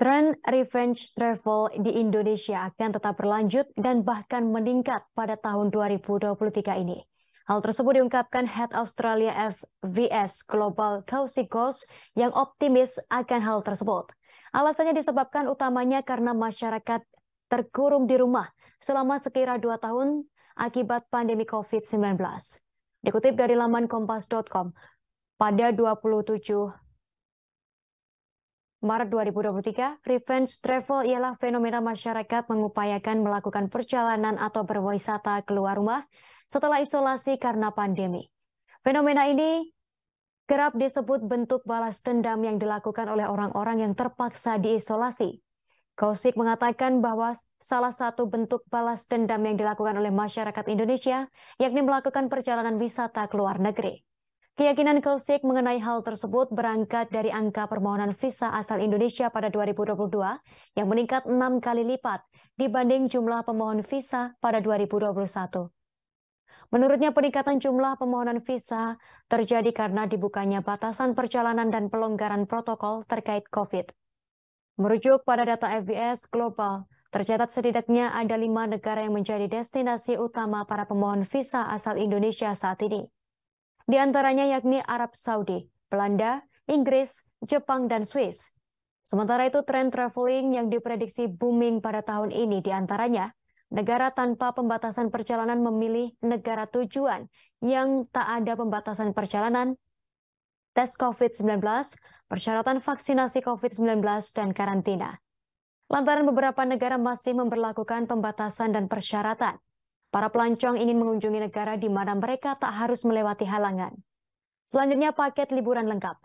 Tren revenge travel di Indonesia akan tetap berlanjut dan bahkan meningkat pada tahun 2023 ini. Hal tersebut diungkapkan Head Australia FVS Global Kausi Ghost yang optimis akan hal tersebut. Alasannya disebabkan utamanya karena masyarakat terkurung di rumah selama sekira dua tahun akibat pandemi COVID-19. Dikutip dari laman kompas.com, pada 27 Maret 2023, revenge travel ialah fenomena masyarakat mengupayakan melakukan perjalanan atau berwisata keluar rumah setelah isolasi karena pandemi. Fenomena ini kerap disebut bentuk balas dendam yang dilakukan oleh orang-orang yang terpaksa diisolasi. Kausik mengatakan bahwa salah satu bentuk balas dendam yang dilakukan oleh masyarakat Indonesia yakni melakukan perjalanan wisata ke luar negeri. Keyakinan Kausik mengenai hal tersebut berangkat dari angka permohonan visa asal Indonesia pada 2022 yang meningkat enam kali lipat dibanding jumlah pemohon visa pada 2021. Menurutnya peningkatan jumlah pemohonan visa terjadi karena dibukanya batasan perjalanan dan pelonggaran protokol terkait COVID. Merujuk pada data FBS Global, tercatat setidaknya ada lima negara yang menjadi destinasi utama para pemohon visa asal Indonesia saat ini di antaranya yakni Arab Saudi, Belanda, Inggris, Jepang, dan Swiss. Sementara itu, tren traveling yang diprediksi booming pada tahun ini di antaranya negara tanpa pembatasan perjalanan memilih negara tujuan yang tak ada pembatasan perjalanan, tes COVID-19, persyaratan vaksinasi COVID-19, dan karantina. Lantaran beberapa negara masih memperlakukan pembatasan dan persyaratan, Para pelancong ingin mengunjungi negara di mana mereka tak harus melewati halangan. Selanjutnya paket liburan lengkap.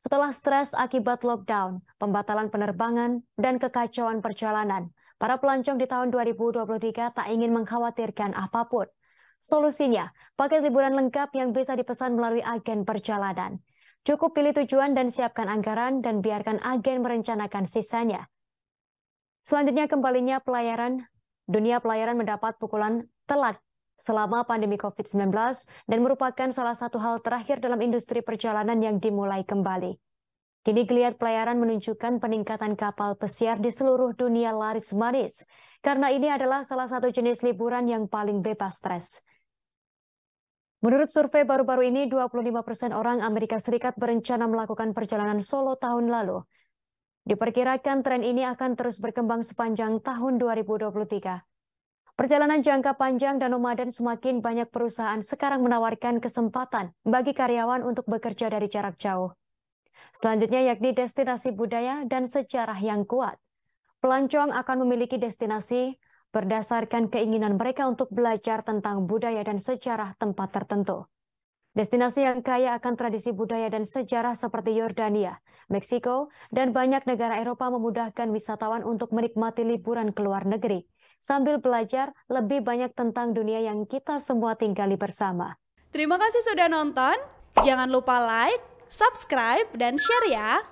Setelah stres akibat lockdown, pembatalan penerbangan, dan kekacauan perjalanan, para pelancong di tahun 2023 tak ingin mengkhawatirkan apapun. Solusinya, paket liburan lengkap yang bisa dipesan melalui agen perjalanan. Cukup pilih tujuan dan siapkan anggaran dan biarkan agen merencanakan sisanya. Selanjutnya kembalinya pelayaran. Dunia pelayaran mendapat pukulan telat selama pandemi COVID-19 dan merupakan salah satu hal terakhir dalam industri perjalanan yang dimulai kembali. Kini geliat pelayaran menunjukkan peningkatan kapal pesiar di seluruh dunia laris manis, karena ini adalah salah satu jenis liburan yang paling bebas stres. Menurut survei baru-baru ini, 25 persen orang Amerika Serikat berencana melakukan perjalanan solo tahun lalu. Diperkirakan tren ini akan terus berkembang sepanjang tahun 2023. Perjalanan jangka panjang dan nomaden semakin banyak perusahaan sekarang menawarkan kesempatan bagi karyawan untuk bekerja dari jarak jauh. Selanjutnya yakni destinasi budaya dan sejarah yang kuat. Pelancong akan memiliki destinasi berdasarkan keinginan mereka untuk belajar tentang budaya dan sejarah tempat tertentu. Destinasi yang kaya akan tradisi budaya dan sejarah seperti Yordania, Meksiko, dan banyak negara Eropa memudahkan wisatawan untuk menikmati liburan ke luar negeri sambil belajar lebih banyak tentang dunia yang kita semua tinggali bersama. Terima kasih sudah nonton. Jangan lupa like, subscribe, dan share ya.